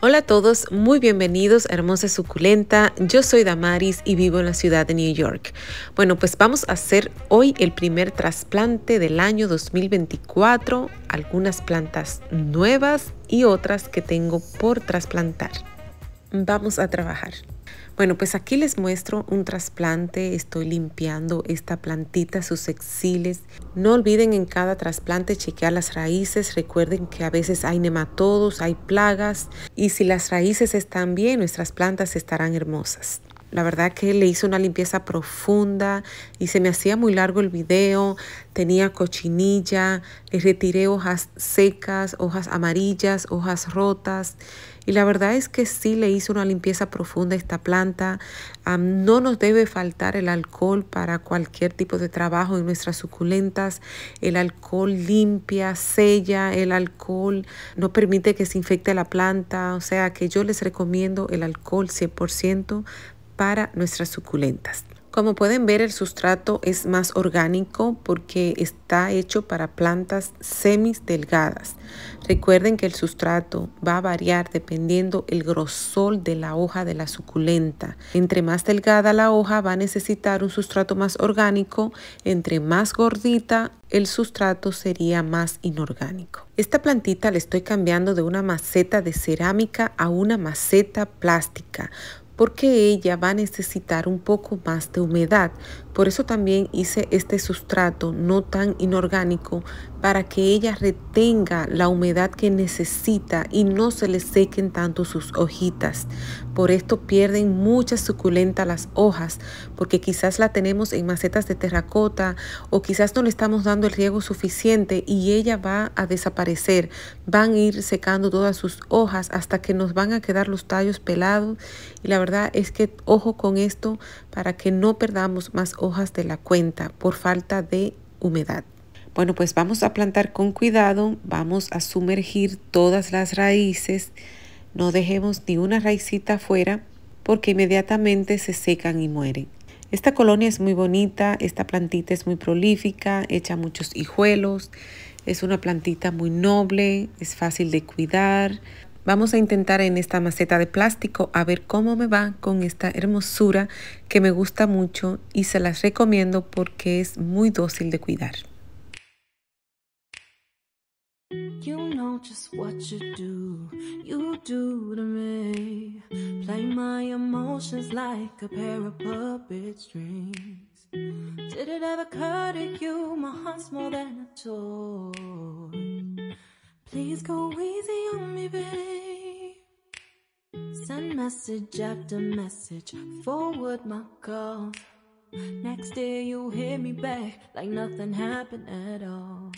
Hola a todos, muy bienvenidos Hermosa Suculenta. Yo soy Damaris y vivo en la ciudad de New York. Bueno, pues vamos a hacer hoy el primer trasplante del año 2024, algunas plantas nuevas y otras que tengo por trasplantar. Vamos a trabajar. Bueno, pues aquí les muestro un trasplante. Estoy limpiando esta plantita, sus exiles. No olviden en cada trasplante chequear las raíces. Recuerden que a veces hay nematodos, hay plagas. Y si las raíces están bien, nuestras plantas estarán hermosas. La verdad que le hice una limpieza profunda y se me hacía muy largo el video. Tenía cochinilla, le retiré hojas secas, hojas amarillas, hojas rotas y la verdad es que sí le hizo una limpieza profunda a esta planta. no nos debe faltar el alcohol para cualquier tipo de trabajo en nuestras suculentas. El alcohol limpia, sella, el alcohol no permite que se infecte la planta. O sea que yo les recomiendo el alcohol 100% para nuestras suculentas. Como pueden ver, el sustrato es más orgánico porque está hecho para plantas semis delgadas. Recuerden que el sustrato va a variar dependiendo el grosor de la hoja de la suculenta. Entre más delgada la hoja va a necesitar un sustrato más orgánico, entre más gordita el sustrato sería más inorgánico. Esta plantita la estoy cambiando de una maceta de cerámica a una maceta plástica porque ella va a necesitar un poco más de humedad. Por eso también hice este sustrato no tan inorgánico, para que ella retenga la humedad que necesita y no se le sequen tanto sus hojitas. Por esto pierden muchas suculentas las hojas, porque quizás la tenemos en macetas de terracota o quizás no le estamos dando el riego suficiente y ella va a desaparecer. Van a ir secando todas sus hojas hasta que nos van a quedar los tallos pelados. Y la verdad es que ojo con esto para que no perdamos más hojas de la cuenta por falta de humedad. Bueno, pues vamos a plantar con cuidado, vamos a sumergir todas las raíces, no dejemos ni una raicita afuera porque inmediatamente se secan y mueren. Esta colonia es muy bonita, esta plantita es muy prolífica, echa muchos hijuelos, es una plantita muy noble, es fácil de cuidar. Vamos a intentar en esta maceta de plástico a ver cómo me va con esta hermosura que me gusta mucho y se las recomiendo porque es muy dócil de cuidar. You know just what you do, you do to me. Play my emotions like a pair of puppet strings. Did it ever occur to you my heart's more than a toy? Please go easy on me, babe. Send message after message, forward my calls. Next day you hit me back like nothing happened at all.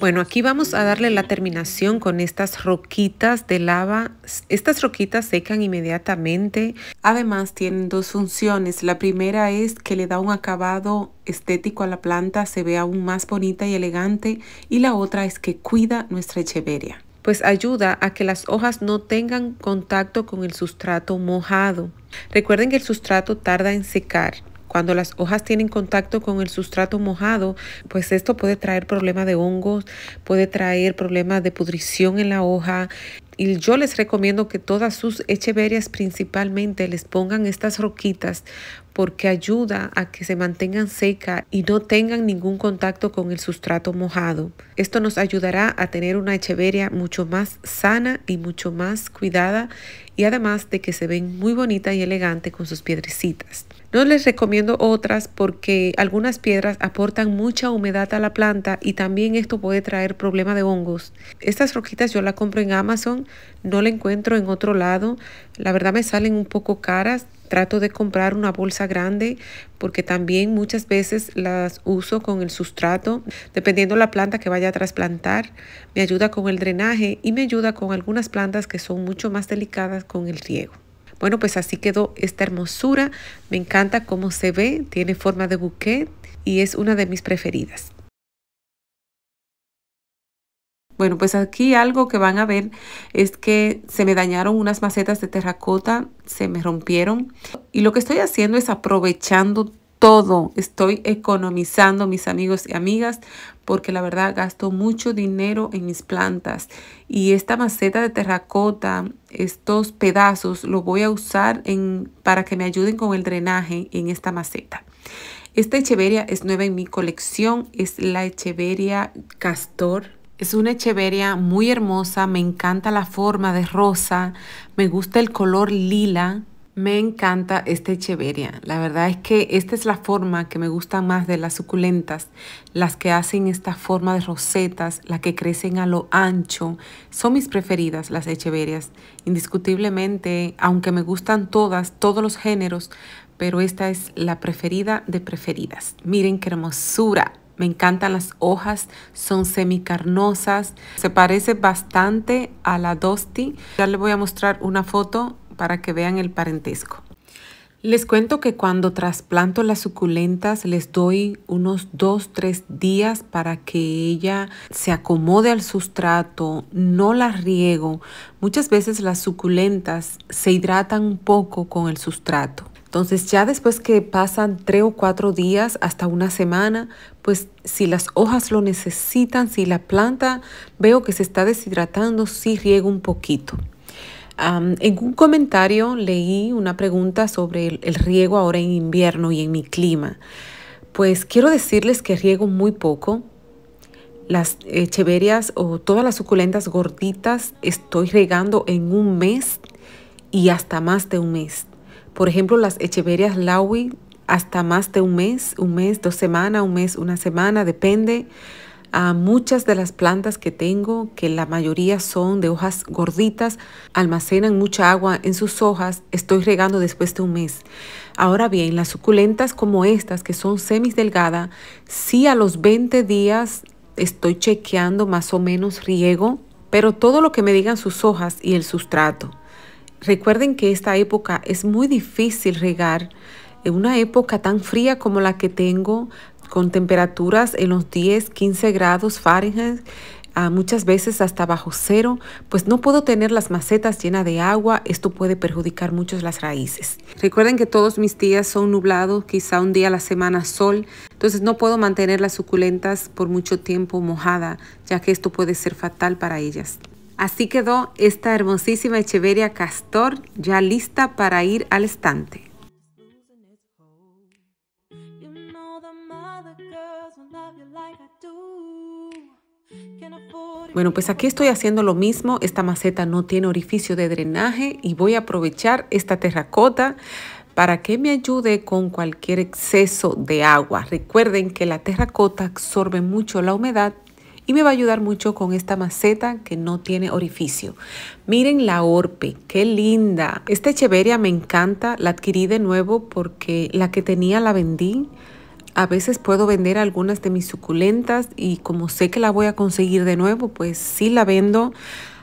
Bueno, aquí vamos a darle la terminación con estas roquitas de lava. Estas roquitas secan inmediatamente. Además tienen dos funciones. La primera es que le da un acabado estético a la planta, se ve aún más bonita y elegante. Y la otra es que cuida nuestra echeveria pues ayuda a que las hojas no tengan contacto con el sustrato mojado. Recuerden que el sustrato tarda en secar. Cuando las hojas tienen contacto con el sustrato mojado, pues esto puede traer problemas de hongos, puede traer problemas de pudrición en la hoja. Y yo les recomiendo que todas sus echeverias principalmente les pongan estas roquitas porque ayuda a que se mantengan seca y no tengan ningún contacto con el sustrato mojado. Esto nos ayudará a tener una echeveria mucho más sana y mucho más cuidada y además de que se ven muy bonita y elegante con sus piedrecitas. No les recomiendo otras porque algunas piedras aportan mucha humedad a la planta y también esto puede traer problema de hongos. Estas roquitas yo las compro en Amazon, no la encuentro en otro lado. La verdad me salen un poco caras. Trato de comprar una bolsa grande porque también muchas veces las uso con el sustrato, dependiendo la planta que vaya a trasplantar. Me ayuda con el drenaje y me ayuda con algunas plantas que son mucho más delicadas con el riego. Bueno, pues así quedó esta hermosura. Me encanta cómo se ve, tiene forma de bouquet y es una de mis preferidas. Bueno, pues aquí algo que van a ver es que se me dañaron unas macetas de terracota, se me rompieron. Y lo que estoy haciendo es aprovechando todo. Estoy economizando, mis amigos y amigas, porque la verdad gasto mucho dinero en mis plantas. Y esta maceta de terracota, estos pedazos, lo voy a usar en, para que me ayuden con el drenaje en esta maceta. Esta echeveria es nueva en mi colección, es la echeveria castor. Es una echeveria muy hermosa, me encanta la forma de rosa, me gusta el color lila, me encanta esta echeveria. La verdad es que esta es la forma que me gusta más de las suculentas, las que hacen esta forma de rosetas, las que crecen a lo ancho. Son mis preferidas las echeverias. Indiscutiblemente, aunque me gustan todas, todos los géneros, pero esta es la preferida de preferidas. Miren qué hermosura. Me encantan las hojas, son semicarnosas. Se parece bastante a la Dosti. Ya les voy a mostrar una foto para que vean el parentesco. Les cuento que cuando trasplanto las suculentas les doy unos 2-3 días para que ella se acomode al sustrato, no las riego. Muchas veces las suculentas se hidratan un poco con el sustrato. Entonces ya después que pasan 3 o 4 días hasta una semana, pues si las hojas lo necesitan, si la planta veo que se está deshidratando, sí riego un poquito en un comentario leí una pregunta sobre el, riego ahora en invierno y en mi clima. Pues quiero decirles que riego muy poco, las echeverias o todas las suculentas gorditas estoy regando en un mes y hasta más de un mes. Por ejemplo, las echeverias Lawi hasta más de un mes, un mes, dos semanas, un mes, una semana, depende muchas de las plantas que tengo, que la mayoría son de hojas gorditas, almacenan mucha agua en sus hojas, estoy regando después de un mes. Ahora bien, las suculentas como estas, que son semis delgadas, sí a los 20 días estoy chequeando más o menos riego, pero todo lo que me digan sus hojas y el sustrato. Recuerden que esta época es muy difícil regar en una época tan fría como la que tengo, con temperaturas en los 10, 15 grados Fahrenheit, ah, muchas veces hasta bajo cero, pues no puedo tener las macetas llenas de agua, esto puede perjudicar mucho las raíces. Recuerden que todos mis días son nublados, quizá un día a la semana sol, entonces no puedo mantener las suculentas por mucho tiempo mojada, ya que esto puede ser fatal para ellas. Así quedó esta hermosísima Echeveria Castor ya lista para ir al estante. Bueno, pues aquí estoy haciendo lo mismo. Esta maceta no tiene orificio de drenaje y voy a aprovechar esta terracota para que me ayude con cualquier exceso de agua. Recuerden que la terracota absorbe mucho la humedad y me va a ayudar mucho con esta maceta que no tiene orificio. Miren la orpe, qué linda. Esta echeveria me encanta, la adquirí de nuevo porque la que tenía la vendí a veces puedo vender algunas de mis suculentas y como sé que la voy a conseguir de nuevo, pues sí la vendo.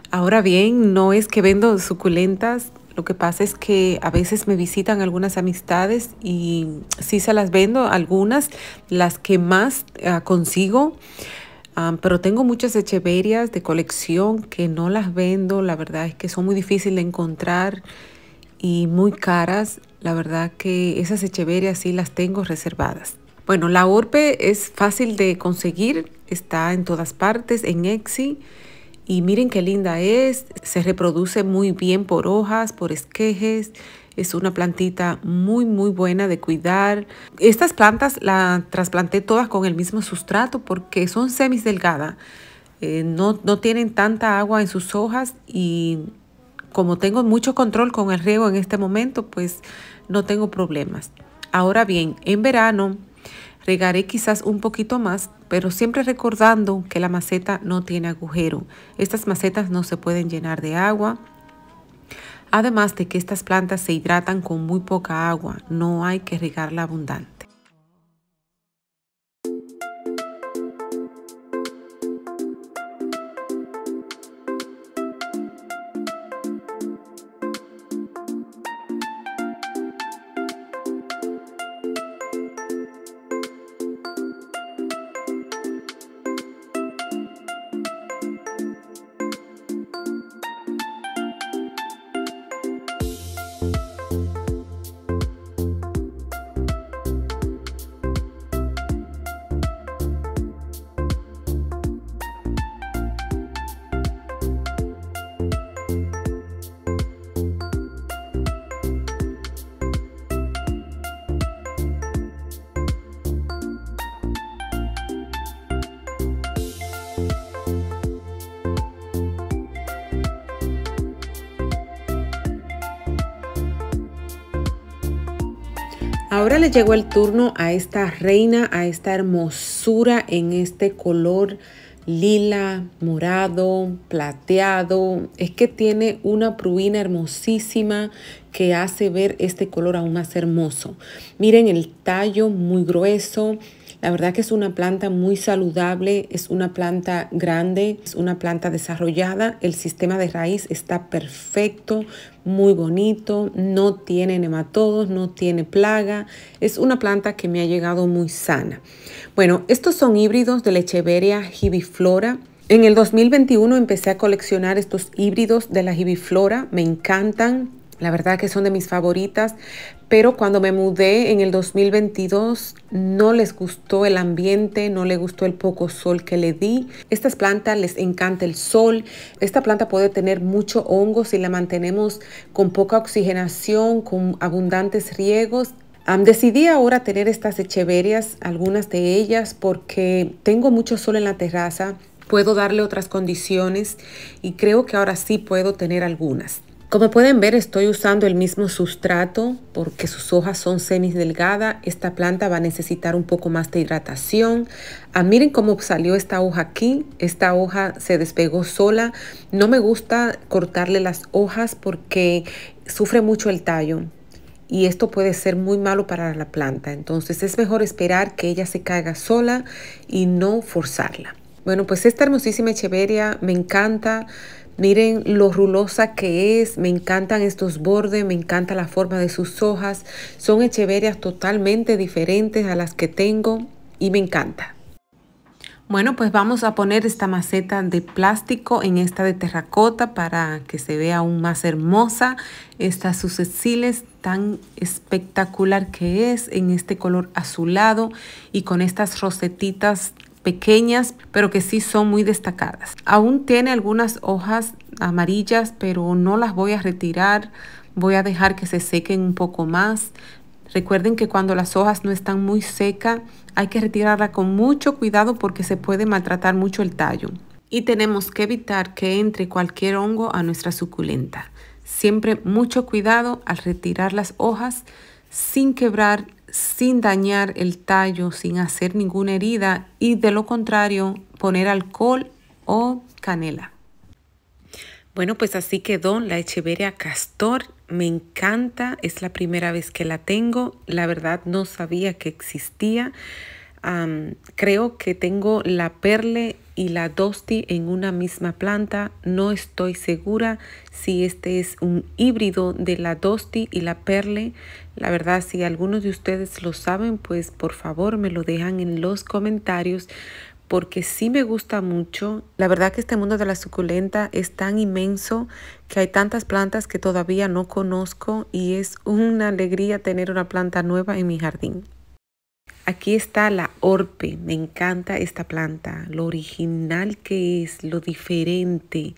Ahora bien, no es que vendo suculentas, lo que pasa es que a veces me visitan algunas amistades y sí se las vendo, algunas, las que más ah, consigo. Ah, pero tengo muchas echeverias de colección que no las vendo. La verdad es que son muy difíciles de encontrar y muy caras. La verdad que esas echeverias sí las tengo reservadas. Bueno, la orpe es fácil de conseguir, está en todas partes, en Exi. Y miren qué linda es, se reproduce muy bien por hojas, por esquejes. Es una plantita muy, muy buena de cuidar. Estas plantas las trasplanté todas con el mismo sustrato porque son semis delgadas. Eh, no, no tienen tanta agua en sus hojas y como tengo mucho control con el riego en este momento, pues no tengo problemas. Ahora bien, en verano Regaré quizás un poquito más, pero siempre recordando que la maceta no tiene agujero. Estas macetas no se pueden llenar de agua. Además de que estas plantas se hidratan con muy poca agua, no hay que regarla abundante. Ahora le llegó el turno a esta reina, a esta hermosura en este color lila, morado, plateado. Es que tiene una pruina hermosísima que hace ver este color aún más hermoso. Miren el tallo muy grueso, la verdad que es una planta muy saludable, es una planta grande, es una planta desarrollada, el sistema de raíz está perfecto, muy bonito, no tiene nematodos, no tiene plaga, es una planta que me ha llegado muy sana. Bueno, estos son híbridos de lecheveria gibiflora. En el 2021 empecé a coleccionar estos híbridos de la gibiflora, me encantan, la verdad que son de mis favoritas, pero cuando me mudé en el 2022 no les gustó el ambiente, no le gustó el poco sol que le di. Estas plantas les encanta el sol. Esta planta puede tener mucho hongo si la mantenemos con poca oxigenación, con abundantes riegos. decidí ahora tener estas echeverias, algunas de ellas, porque tengo mucho sol en la terraza, puedo darle otras condiciones y creo que ahora sí puedo tener algunas. Como pueden ver estoy usando el mismo sustrato porque sus hojas son semis delgada Esta planta va a necesitar un poco más de hidratación. Ah, miren cómo salió esta hoja aquí. Esta hoja se despegó sola. No me gusta cortarle las hojas porque sufre mucho el tallo y esto puede ser muy malo para la planta. Entonces es mejor esperar que ella se caiga sola y no forzarla. Bueno, pues esta hermosísima echeveria me encanta. Miren lo rulosa que es, me encantan estos bordes, me encanta la forma de sus hojas. Son echeverias totalmente diferentes a las que tengo y me encanta. Bueno, pues vamos a poner esta maceta de plástico en esta de terracota para que se vea aún más hermosa. Estas sus tan espectacular que es en este color azulado y con estas rosetitas pequeñas, pero que sí son muy destacadas. Aún tiene algunas hojas amarillas, pero no las voy a retirar. Voy a dejar que se sequen un poco más. Recuerden que cuando las hojas no están muy secas, hay que retirarla con mucho cuidado porque se puede maltratar mucho el tallo. Y tenemos que evitar que entre cualquier hongo a nuestra suculenta. Siempre mucho cuidado al retirar las hojas sin quebrar sin dañar el tallo, sin hacer ninguna herida y de lo contrario poner alcohol o canela. Bueno, pues así quedó la Echeveria Castor. Me encanta, es la primera vez que la tengo. La verdad no sabía que existía. creo que tengo la perle y la dosti en una misma planta. No estoy segura si este es un híbrido de la dosti y la perle. La verdad, si algunos de ustedes lo saben, pues por favor me lo dejan en los comentarios porque sí me gusta mucho. La verdad que este mundo de la suculenta es tan inmenso que hay tantas plantas que todavía no conozco y es una alegría tener una planta nueva en mi jardín. Aquí está la orpe, me encanta esta planta, lo original que es, lo diferente.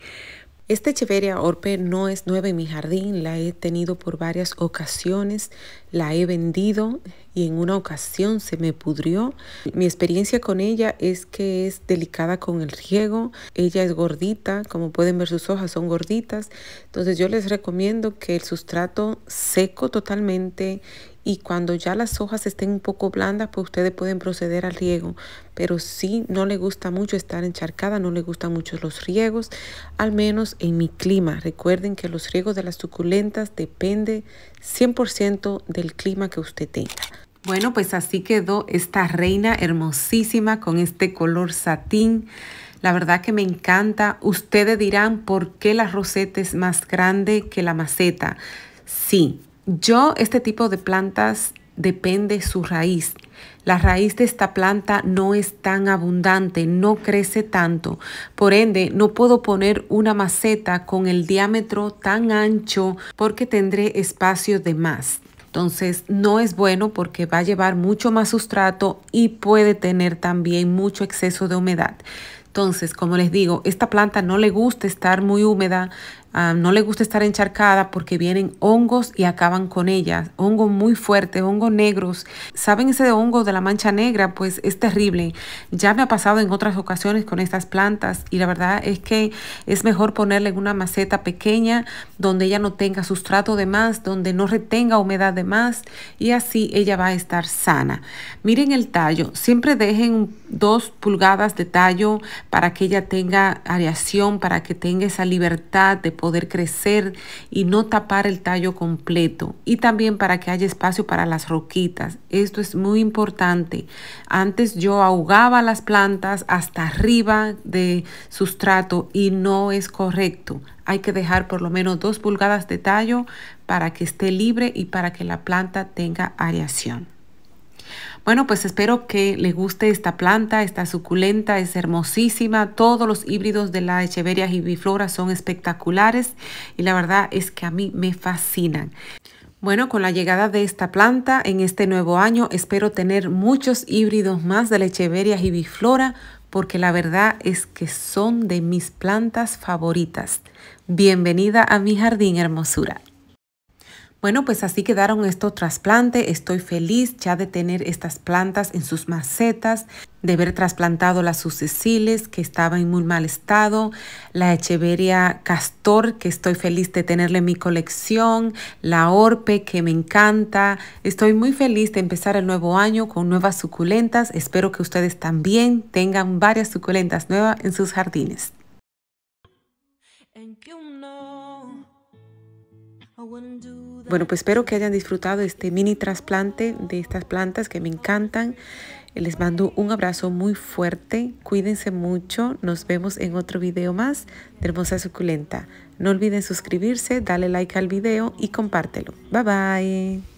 Esta Echeveria orpe no es nueva en mi jardín, la he tenido por varias ocasiones, la he vendido y en una ocasión se me pudrió. Mi experiencia con ella es que es delicada con el riego, ella es gordita, como pueden ver sus hojas son gorditas, entonces yo les recomiendo que el sustrato seco totalmente y cuando ya las hojas estén un poco blandas, pues ustedes pueden proceder al riego. Pero si no le gusta mucho estar encharcada, no le gustan mucho los riegos, al menos en mi clima. Recuerden que los riegos de las suculentas depende 100% del clima que usted tenga. Bueno, pues así quedó esta reina hermosísima con este color satín. La verdad que me encanta. Ustedes dirán por qué la roseta es más grande que la maceta. Sí, yo, este tipo de plantas depende su raíz. La raíz de esta planta no es tan abundante, no crece tanto. Por ende, no puedo poner una maceta con el diámetro tan ancho porque tendré espacio de más. Entonces no es bueno porque va a llevar mucho más sustrato y puede tener también mucho exceso de humedad. Entonces, como les digo, esta planta no le gusta estar muy húmeda, Ah, no le gusta estar encharcada porque vienen hongos y acaban con ellas. Hongos muy fuertes, hongos negros. ¿Saben ese de hongo de la mancha negra? Pues es terrible. Ya me ha pasado en otras ocasiones con estas plantas y la verdad es que es mejor ponerle en una maceta pequeña donde ella no tenga sustrato de más, donde no retenga humedad de más y así ella va a estar sana. Miren el tallo, siempre dejen dos pulgadas de tallo para que ella tenga areación, para que tenga esa libertad de poder poder crecer y no tapar el tallo completo y también para que haya espacio para las roquitas. Esto es muy importante. Antes yo ahogaba las plantas hasta arriba de sustrato y no es correcto. Hay que dejar por lo menos dos pulgadas de tallo para que esté libre y para que la planta tenga areación. Bueno, pues espero que le guste esta planta, está suculenta, es hermosísima. Todos los híbridos de la Echeveria gibiflora son espectaculares y la verdad es que a mí me fascinan. Bueno, con la llegada de esta planta en este nuevo año espero tener muchos híbridos más de la Echeveria gibiflora porque la verdad es que son de mis plantas favoritas. Bienvenida a mi jardín hermosura. Bueno, pues así quedaron estos trasplantes. Estoy feliz ya de tener estas plantas en sus macetas, de haber trasplantado las sucesiles que estaba en muy mal estado, la echeveria castor que estoy feliz de tenerle en mi colección, la orpe que me encanta. Estoy muy feliz de empezar el nuevo año con nuevas suculentas. Espero que ustedes también tengan varias suculentas nuevas en sus jardines. Bueno, pues espero que hayan disfrutado este mini trasplante de estas plantas que me encantan. Les mando un abrazo muy fuerte. Cuídense mucho. Nos vemos en otro video más de Hermosa Suculenta. No olviden suscribirse, darle like al video y compártelo. Bye bye.